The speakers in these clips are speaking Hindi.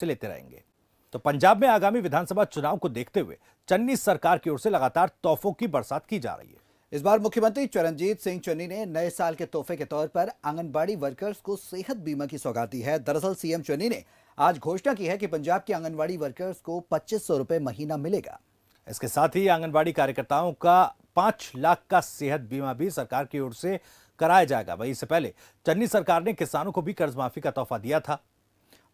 से लेते रहेंगे तो पंजाब में आगामी विधानसभा चुनाव को देखते हुए चन्नी सरकार की ओर से लगातार तोहफों की बरसात की जा रही है इस बार मुख्यमंत्री चरणजीत सिंह चन्नी ने नए साल के तोहफे के तौर पर आंगनबाड़ी वर्कर्स को सेहत बीमा की सौगात दी है दरअसल सीएम चन्नी ने आज घोषणा की है कि पंजाब के आंगनबाड़ी वर्कर्स को पच्चीस सौ रुपए महीना मिलेगा इसके साथ ही आंगनबाड़ी कार्यकर्ताओं का पांच लाख का सेहत बीमा भी सरकार की ओर से कराया जाएगा वही इससे पहले चन्नी सरकार ने किसानों को भी कर्ज माफी का तोहफा दिया था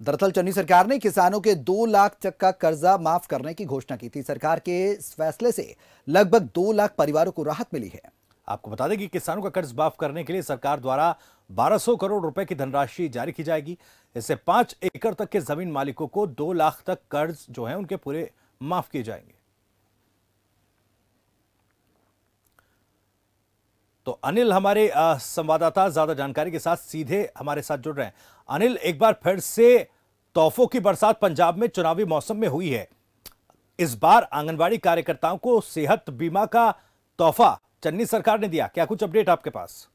दरअसल चन्नी सरकार ने किसानों के दो लाख तक का कर्जा माफ करने की घोषणा की थी सरकार के इस फैसले से लगभग दो लाख परिवारों को राहत मिली है आपको बता दें कि किसानों का कर्ज माफ करने के लिए सरकार द्वारा 1200 करोड़ रुपए की धनराशि जारी की जाएगी इससे पांच एकड़ तक के जमीन मालिकों को दो लाख तक कर्ज जो है उनके पूरे माफ किए जाएंगे तो अनिल हमारे संवाददाता ज्यादा जानकारी के साथ सीधे हमारे साथ जुड़ रहे हैं अनिल एक बार फिर से तोहफों की बरसात पंजाब में चुनावी मौसम में हुई है इस बार आंगनबाड़ी कार्यकर्ताओं को सेहत बीमा का तोहफा चन्नी सरकार ने दिया क्या कुछ अपडेट आपके पास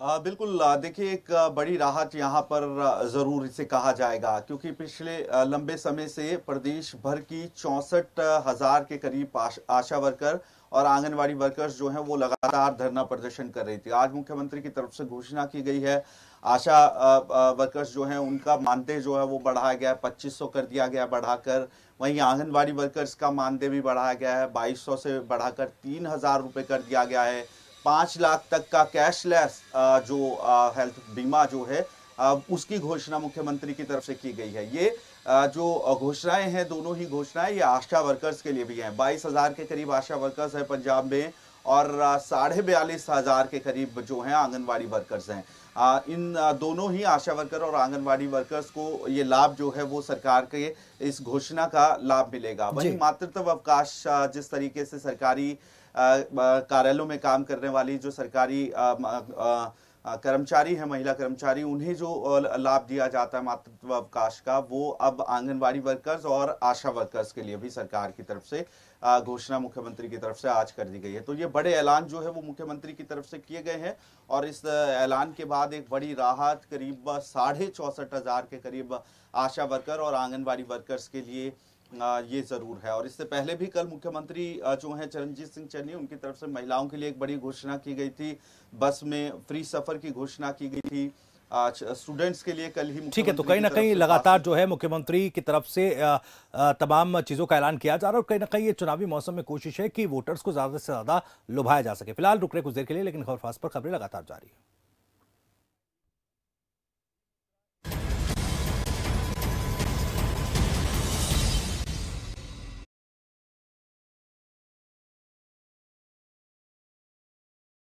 आ, बिल्कुल देखिए एक बड़ी राहत यहाँ पर ज़रूर इसे कहा जाएगा क्योंकि पिछले लंबे समय से प्रदेश भर की चौंसठ हज़ार के करीब आशा वर्कर और आंगनवाड़ी वर्कर्स जो हैं वो लगातार धरना प्रदर्शन कर रही थी आज मुख्यमंत्री की तरफ से घोषणा की गई है आशा वर्कर्स जो हैं उनका मानदेय जो है वो बढ़ाया गया है पच्चीस कर दिया गया बढ़ाकर वहीं आंगनबाड़ी वर्कर्स का मानदेय भी बढ़ाया गया है बाईस से बढ़ाकर तीन हज़ार रुपये कर दिया गया है पाँच लाख तक का कैशलेस जो हेल्थ बीमा जो है उसकी घोषणा मुख्यमंत्री की तरफ से की गई है ये जो घोषणाएं हैं दोनों ही घोषणाएं ये आशा वर्कर्स के लिए भी हैं बाईस हजार के करीब आशा वर्कर्स हैं पंजाब में और साढ़े बयालीस हज़ार के करीब जो हैं आंगनवाड़ी वर्कर्स हैं आ, इन दोनों ही आशा वर्कर और आंगनवाड़ी वर्कर्स को ये लाभ जो है वो सरकार के इस घोषणा का लाभ मिलेगा वही मातृत्व अवकाश जिस तरीके से सरकारी कार्यालयों में काम करने वाली जो सरकारी आ, कर्मचारी है महिला कर्मचारी उन्हें जो लाभ दिया जाता है मातृत्व अवकाश का वो अब आंगनबाड़ी वर्कर्स और आशा वर्कर्स के लिए भी सरकार की तरफ से घोषणा मुख्यमंत्री की तरफ से आज कर दी गई है तो ये बड़े ऐलान जो है वो मुख्यमंत्री की तरफ से किए गए हैं और इस ऐलान के बाद एक बड़ी राहत करीब साढ़े हजार के करीब आशा वर्कर और आंगनबाड़ी वर्कर्स के लिए ये ज़रूर है और इससे पहले भी कल मुख्यमंत्री जो हैं चरणजीत सिंह चन्नी उनकी तरफ से महिलाओं के लिए एक बड़ी घोषणा की गई थी बस में फ्री सफ़र की घोषणा की गई थी आज स्टूडेंट्स के लिए कल ही ठीक है तो कहीं ना कहीं लगातार जो है मुख्यमंत्री की तरफ से तमाम चीज़ों का ऐलान किया जा रहा है और कहीं ना कहीं ये चुनावी मौसम में कोशिश है कि वोटर्स को ज़्यादा से ज़्यादा लुभाया जा सके फिलहाल रुक रहे कुछ देर के लिए लेकिन खबर फास्ट पर खबरें लगातार जारी है